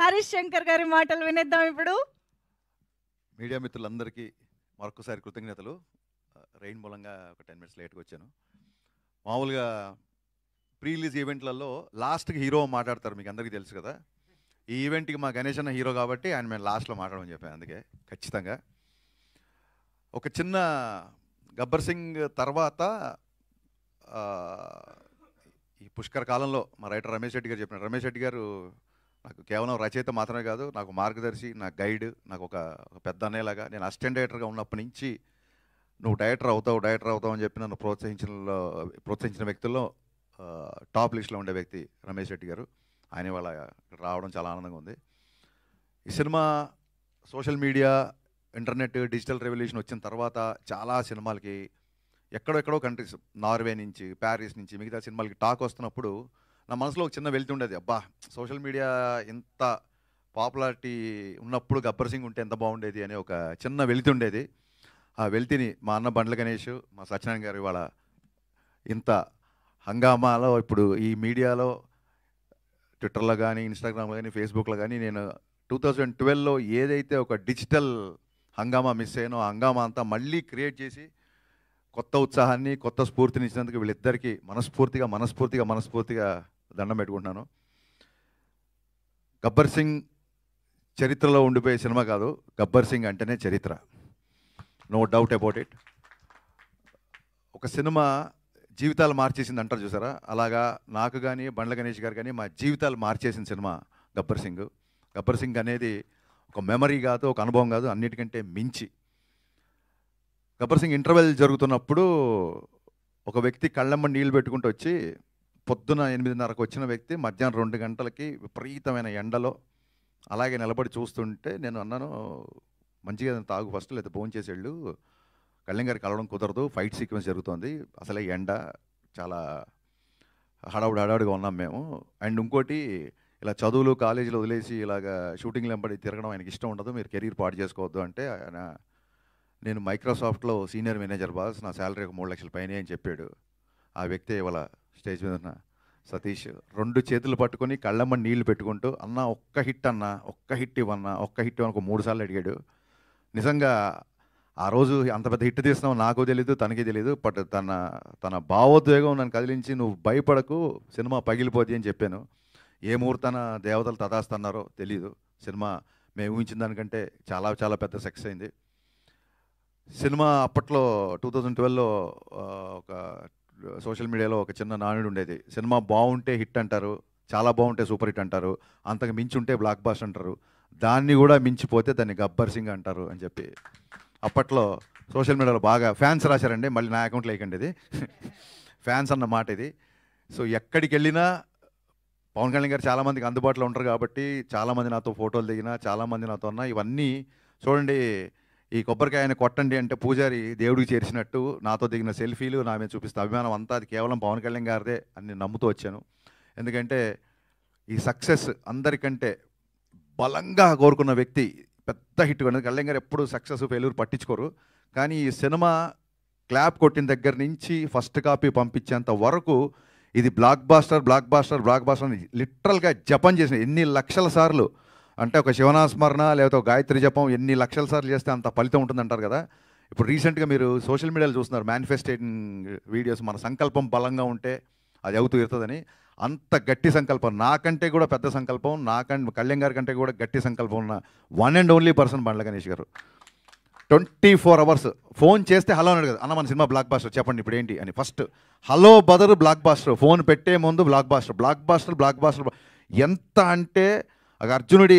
హరీష్ శంకర్ గారి మాటలు వినేద్దాం ఇప్పుడు మీడియా మిత్రులందరికీ మరొకసారి కృతజ్ఞతలు రెయిన్ మూలంగా ఒక టెన్ మినిట్స్ లేట్గా వచ్చాను మామూలుగా ప్రీ రిలీజ్ ఈవెంట్లలో లాస్ట్కి హీరో మాట్లాడతారు మీకు అందరికీ తెలుసు కదా ఈ ఈవెంట్కి మా గణేష్ అన్న హీరో కాబట్టి ఆయన మేము లాస్ట్లో మాట్లాడమని చెప్పాను అందుకే ఖచ్చితంగా ఒక చిన్న గబ్బర్ సింగ్ తర్వాత ఈ పుష్కర కాలంలో మా రైటర్ రమేష్ రెడ్డి గారు చెప్పిన రమేష్ రెడ్డి గారు నాకు కేవలం రచయిత మాత్రమే కాదు నాకు మార్గదర్శి నా గైడ్ నాకు ఒక పెద్ద అనేలాగా నేను అసిస్టెంట్ డైరెక్టర్గా ఉన్నప్పటి నుంచి నువ్వు డైరెక్టర్ అవుతావు డైరెక్టర్ అవుతావు అని చెప్పి నన్ను ప్రోత్సహించిన ప్రోత్సహించిన వ్యక్తుల్లో టాప్ లిస్ట్లో ఉండే వ్యక్తి రమేష్ రెడ్డి గారు ఆయన వాళ్ళ రావడం చాలా ఆనందంగా ఉంది ఈ cinema social media internet digital revolution వచ్చిన తర్వాత చాలా సినిమాలకి ఎక్కడో ఎక్కడో కంట్రీస్ నార్వే నుంచి ప్యారిస్ నుంచి మిగతా సినిమాలకి టాక్ వస్తున్నప్పుడు నా మనసులో ఒక చిన్న వెళ్తూ ఉండేది అబ్బా సోషల్ మీడియా ఇంత పాపులారిటీ ఉన్నప్పుడు గబ్బర్ సింగ్ ఉంటే ఎంత బాగుండేది అనే ఒక చిన్న వెళితి ఉండేది ఆ వెళితిని మా అన్న బండ్ల గణేష్ మా సత్యనారాయణ గారు ఇవాళ ఇంత హంగామాలో ఇప్పుడు ఈ మీడియాలో ట్విట్టర్లో కానీ ఇన్స్టాగ్రామ్లో కానీ ఫేస్బుక్లో కానీ నేను టూ థౌజండ్ ట్వెల్వ్లో ఏదైతే ఒక డిజిటల్ హంగామా మిస్ అయ్యానో హంగామా అంతా మళ్ళీ క్రియేట్ చేసి కొత్త ఉత్సాహాన్ని కొత్త స్ఫూర్తిని ఇచ్చినందుకు వీళ్ళిద్దరికీ మనస్ఫూర్తిగా మనస్ఫూర్తిగా మనస్ఫూర్తిగా దండం పెట్టుకుంటున్నాను గబ్బర్ సింగ్ చరిత్రలో ఉండిపోయే సినిమా కాదు గబ్బర్ సింగ్ అంటేనే చరిత్ర నో డౌట్ అబౌట్ ఇట్ ఒక సినిమా జీవితాలు మార్చేసింది అంటారు చూసారా అలాగా నాకు కానీ బండ్ల గణేష్ గారు కానీ మా జీవితాలు మార్చేసిన సినిమా గబ్బర్ సింగ్ గబ్బర్ సింగ్ అనేది ఒక మెమరీ కాదు ఒక అనుభవం కాదు అన్నిటికంటే మించి గబ్బర్ సింగ్ ఇంటర్వెల్ జరుగుతున్నప్పుడు ఒక వ్యక్తి కళ్ళమ్మ నీళ్ళు పెట్టుకుంటూ వచ్చి పొద్దున ఎనిమిదిన్నరకు వచ్చిన వ్యక్తి మధ్యాహ్నం రెండు గంటలకి విపరీతమైన ఎండలో అలాగే నిలబడి చూస్తుంటే నేను అన్నాను మంచిగా తాగు ఫస్ట్ లేదా భోజనం చేసేళ్ళు కళ్యాణ్ కలవడం కుదరదు ఫైట్ సీక్వెన్స్ జరుగుతుంది అసలే ఎండ చాలా హడావుడి హడావుడిగా ఉన్నాం మేము అండ్ ఇంకోటి ఇలా చదువులు కాలేజీలు వదిలేసి ఇలాగ షూటింగ్లు వెంబడి తిరగడం ఆయనకి ఇష్టం ఉండదు మీరు కెరీర్ పాటు చేసుకోవద్దు అంటే ఆయన నేను మైక్రోసాఫ్ట్లో సీనియర్ మేనేజర్ బాస్ నా శాలరీ ఒక మూడు లక్షల పైన అని చెప్పాడు ఆ వ్యక్తి ఇవాళ స్టేజ్ మీద ఉన్న సతీష్ రెండు చేతులు పట్టుకొని కళ్ళమ్మ నీళ్లు పెట్టుకుంటూ అన్న ఒక్క హిట్ అన్న ఒక్క హిట్ ఇవ్వన్న ఒక్క హిట్ ఇవ్వను ఒక మూడు సార్లు అడిగాడు నిజంగా ఆ రోజు అంత పెద్ద హిట్ తీస్తున్నావు నాకు తెలియదు తనకి తెలియదు బట్ తన తన భావోద్వేగం నన్ను కదిలించి నువ్వు భయపడకు సినిమా పగిలిపోద్ది అని చెప్పాను ఏ ముహూర్తన దేవతలు తదాస్తున్నారో తెలియదు సినిమా మేము ఊహించిన దానికంటే చాలా చాలా పెద్ద సక్సెస్ అయింది సినిమా అప్పట్లో టూ థౌజండ్ ట్వెల్వ్లో ఒక సోషల్ మీడియాలో ఒక చిన్న నానుడు ఉండేది సినిమా బాగుంటే హిట్ అంటారు చాలా బాగుంటే సూపర్ హిట్ అంటారు అంతకు మించి ఉంటే బ్లాక్ బాస్ అంటారు దాన్ని కూడా మించిపోతే దాన్ని గబ్బర్ సింగ్ అంటారు అని చెప్పి అప్పట్లో సోషల్ మీడియాలో బాగా ఫ్యాన్స్ రాశారండి మళ్ళీ నా అకౌంట్లో వేయకండి ఇది ఫ్యాన్స్ అన్న మాట ఇది సో ఎక్కడికి వెళ్ళినా పవన్ కళ్యాణ్ గారు చాలామందికి అందుబాటులో ఉంటారు కాబట్టి చాలామంది నాతో ఫోటోలు దిగినా చాలామంది నాతో ఉన్న ఇవన్నీ చూడండి ఈ కొబ్బరికాయని కొట్టండి అంటే పూజారి దేవుడికి చేర్చినట్టు నాతో దిగిన సెల్ఫీలు నా మీద చూపిస్తే అభిమానం అంతా అది కేవలం పవన్ కళ్యాణ్ గారిదే అని నేను నమ్ముతూ వచ్చాను ఎందుకంటే ఈ సక్సెస్ అందరికంటే బలంగా కోరుకున్న వ్యక్తి పెద్ద హిట్ కొన్నది కళ్యాణ్ గారు ఎప్పుడు సక్సెస్ ఫెయిల్యూర్ పట్టించుకోరు కానీ ఈ సినిమా క్లాప్ కొట్టిన దగ్గర నుంచి ఫస్ట్ కాపీ పంపించేంత వరకు ఇది blockbuster blockbuster blockbuster లిటరల్గా జపం చేసిన ఎన్ని లక్షల సార్లు అంటే ఒక శివనాస్మరణ లేకపోతే ఒక గాయత్రి జపం ఎన్ని లక్షల సార్లు చేస్తే అంత ఫలితం ఉంటుందంటారు కదా ఇప్పుడు రీసెంట్గా మీరు సోషల్ మీడియాలో చూస్తున్నారు మేనిఫెస్టేషన్ వీడియోస్ మన సంకల్పం బలంగా ఉంటే అది అవుతూ ఇరుతుందని అంత గట్టి సంకల్పం నాకంటే కూడా పెద్ద సంకల్పం నాకంటే కళ్యాణ్ గారి కంటే కూడా గట్టి సంకల్పం ఉన్న one and only person Bandla Ganesh గారు ట్వంటీ ఫోర్ అవర్స్ ఫోన్ చేస్తే హలో అని అన్న మన సినిమా బ్లాక్ బాస్టర్ చెప్పండి ఇప్పుడు ఏంటి అని ఫస్ట్ హలో బదరు బ్లాక్ బాస్టర్ ఫోన్ పెట్టే ముందు blockbuster blockbuster blockbuster ఎంత అంటే ఒక అర్జునుడి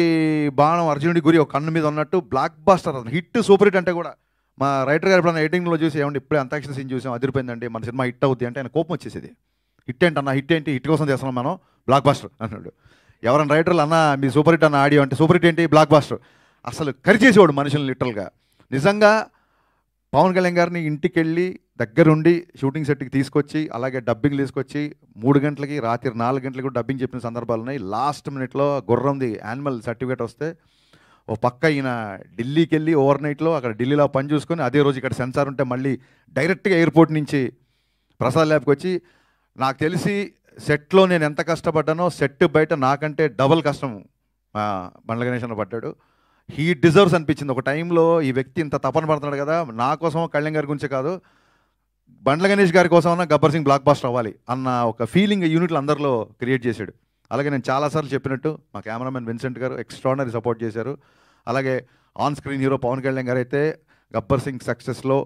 బాణం అర్జునుడి గురి ఒక కన్ను మీద ఉన్నట్టు బ్లాక్ బాస్టర్ అతను హిట్ సూపర్ హిట్ అంటే కూడా మా రైటర్ గారు ఎడిటింగ్ ఎడిటింగ్లో చూసి ఏమంటే ఇప్పుడే అంతాక్షరి సీన్ చూసాం అదిరిపోయిందండి మన సినిమా హిట్ అవుద్ది అంటే ఆయన కోపం వచ్చేసేది హిట్ ఏంటి అన్న హిట్ ఏంటి హిట్ కోసం చేస్తున్నాం మనం బ్లాక్ బాస్టర్ అన్నాడు ఎవరైనా రైటర్లు అన్న మీ సూపర్ హిట్ అన్న ఆడియో అంటే సూపర్ హిట్ ఏంటి బ్లాక్ బాస్టర్ అసలు కరిచేసేవాడు మనుషులు లిటరల్గా నిజంగా పవన్ కళ్యాణ్ గారిని ఇంటికి వెళ్ళి దగ్గరుండి షూటింగ్ సెట్కి తీసుకొచ్చి అలాగే డబ్బింగ్ తీసుకొచ్చి మూడు గంటలకి రాత్రి నాలుగు గంటలకు డబ్బింగ్ చెప్పిన సందర్భాలు ఉన్నాయి లాస్ట్ మినిట్లో గుర్రంది యానిమల్ సర్టిఫికేట్ వస్తే ఓ పక్క ఈయన ఢిల్లీకి వెళ్ళి ఓవర్ నైట్లో అక్కడ ఢిల్లీలో పని చూసుకొని అదే రోజు ఇక్కడ సెన్సార్ ఉంటే మళ్ళీ డైరెక్ట్గా ఎయిర్పోర్ట్ నుంచి ప్రసాద్ ల్యాబ్కి వచ్చి నాకు తెలిసి సెట్లో నేను ఎంత కష్టపడ్డానో సెట్ బయట నాకంటే డబల్ కష్టం బండ్ల గణేష్ పడ్డాడు హీ డిజర్వ్స్ అనిపించింది ఒక టైంలో ఈ వ్యక్తి ఇంత తపన పడుతున్నాడు కదా నా కోసం కళ్యాణ్ గారి గురించి కాదు బండ్ల గణేష్ గారి కోసం గబ్బర్ సింగ్ బ్లాక్ బాస్టర్ అవ్వాలి అన్న ఒక ఫీలింగ్ యూనిట్లు అందరిలో క్రియేట్ చేశాడు అలాగే నేను చాలాసార్లు చెప్పినట్టు మా కెమెరామెన్ విన్సెంట్ గారు ఎక్స్ట్రానరీ సపోర్ట్ చేశారు అలాగే on screen hero Pawan Kalyan గారు అయితే గబ్బర్ సింగ్ సక్సెస్లో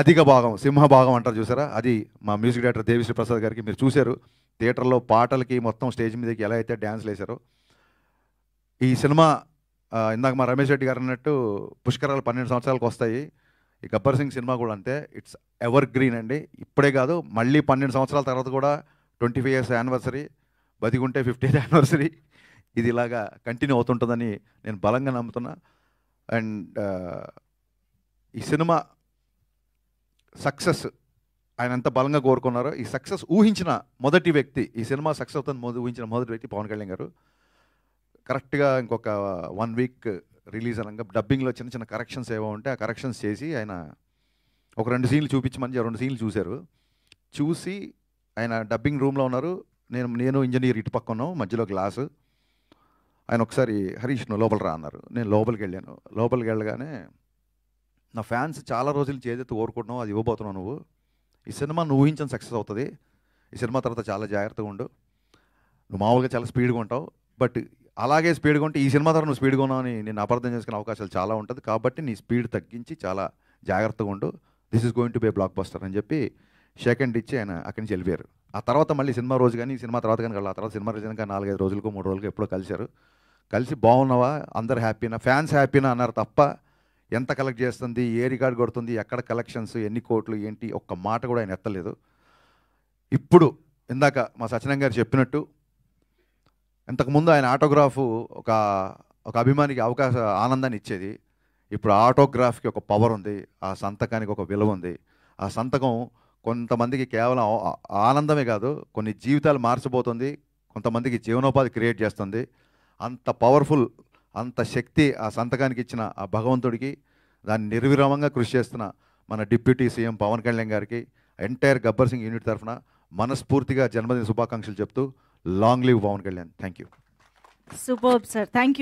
అధిక భాగం సింహ భాగం అంటారు చూసారా అది మా మ్యూజిక్ డైరెక్టర్ దేవిశ్రీ ప్రసాద్ గారికి మీరు చూశారు థియేటర్లో పాటలకి మొత్తం స్టేజ్ మీదకి ఎలా అయితే డ్యాన్స్లు వేశారో ఈ సినిమా ఇందాక మా రమేష్ రెడ్డి గారు అన్నట్టు పుష్కరాలు పన్నెండు సంవత్సరాలకు వస్తాయి ఈ గబ్బర్ సింగ్ సినిమా కూడా అంతే ఇట్స్ ఎవర్ గ్రీన్ అండి ఇప్పుడే కాదు మళ్ళీ పన్నెండు సంవత్సరాల తర్వాత కూడా ట్వంటీ ఫైవ్ ఇయర్స్ యానివర్సరీ బతికుంటే ఫిఫ్టీ యానివర్సరీ ఇది ఇలాగా కంటిన్యూ అవుతుంటుందని నేను బలంగా నమ్ముతున్నా అండ్ ఈ సినిమా సక్సెస్ ఆయన ఎంత బలంగా కోరుకున్నారో ఈ సక్సెస్ ఊహించిన మొదటి వ్యక్తి ఈ సినిమా సక్సెస్ అవుతుంది ఊహించిన మొదటి వ్యక్తి పవన్ కళ్యాణ్ గారు కరెక్ట్గా ఇంకొక వన్ వీక్ రిలీజ్ అనగా డబ్బింగ్లో చిన్న చిన్న కరెక్షన్స్ ఏవో ఉంటే ఆ కరెక్షన్స్ చేసి ఆయన ఒక రెండు సీన్లు చూపించమని రెండు సీన్లు చూశారు చూసి ఆయన డబ్బింగ్ రూమ్లో ఉన్నారు నేను నేను ఇంజనీర్ ఇటు పక్క ఉన్నాం మధ్యలో గ్లాసు ఆయన ఒకసారి హరీష్ నువ్వు లోపల రా అన్నారు నేను లోపలికి వెళ్ళాను లోపలికి వెళ్ళగానే నా ఫ్యాన్స్ చాలా రోజులు చేదైతే కోరుకుంటున్నావు అది ఇవ్వబోతున్నావు నువ్వు ఈ సినిమా నువ్వు ఊహించని సక్సెస్ అవుతుంది ఈ సినిమా తర్వాత చాలా జాగ్రత్తగా ఉండు నువ్వు మామూలుగా చాలా స్పీడ్గా ఉంటావు బట్ అలాగే స్పీడ్గా ఉంటే ఈ సినిమా ద్వారా నువ్వు స్పీడ్గా ఉన్నావు అని నేను అపార్థం చేసుకునే అవకాశాలు చాలా ఉంటుంది కాబట్టి నీ స్పీడ్ తగ్గించి చాలా జాగ్రత్తగా ఉండు this is going to be blockbuster అని చెప్పి సెకండ్ ఇచ్చి ఆయన అక్కడి నుంచి వెళ్ళిపోయారు ఆ తర్వాత మళ్ళీ సినిమా రోజు కానీ సినిమా తర్వాత కానీ ఆ తర్వాత సినిమా రోజు కానీ నాలుగైదు రోజులకు మూడు రోజులకు ఎప్పుడో కలిశారు కలిసి బాగున్నావా అందరు హ్యాపీనా ఫ్యాన్స్ హ్యాపీనా అన్నారు తప్ప ఎంత కలెక్ట్ చేస్తుంది ఏ రికార్డ్ కొడుతుంది ఎక్కడ కలెక్షన్స్ ఎన్ని కోట్లు ఏంటి ఒక్క మాట కూడా ఆయన ఎత్తలేదు ఇప్పుడు ఇందాక మా సచనం గారు చెప్పినట్టు ఇంతకుముందు ఆయన ఆటోగ్రాఫ్ ఒక ఒక అభిమానికి అవకాశ ఆనందాన్ని ఇచ్చేది ఇప్పుడు ఆటోగ్రాఫ్కి ఒక పవర్ ఉంది ఆ సంతకానికి ఒక విలువ ఉంది ఆ సంతకం కొంతమందికి కేవలం ఆనందమే కాదు కొన్ని జీవితాలు మార్చబోతుంది కొంతమందికి జీవనోపాధి క్రియేట్ చేస్తుంది అంత పవర్ఫుల్ అంత శక్తి ఆ సంతకానికి ఇచ్చిన ఆ భగవంతుడికి దాన్ని నిర్విరామంగా కృషి చేస్తున్న మన డిప్యూటీ సీఎం పవన్ కళ్యాణ్ గారికి ఎంటైర్ గబ్బర్ సింగ్ యూనిట్ తరఫున మనస్ఫూర్తిగా జన్మదిన శుభాకాంక్షలు చెప్తూ Long live Vaughan Kalyan. Thank you. Superb, sir. Thank you.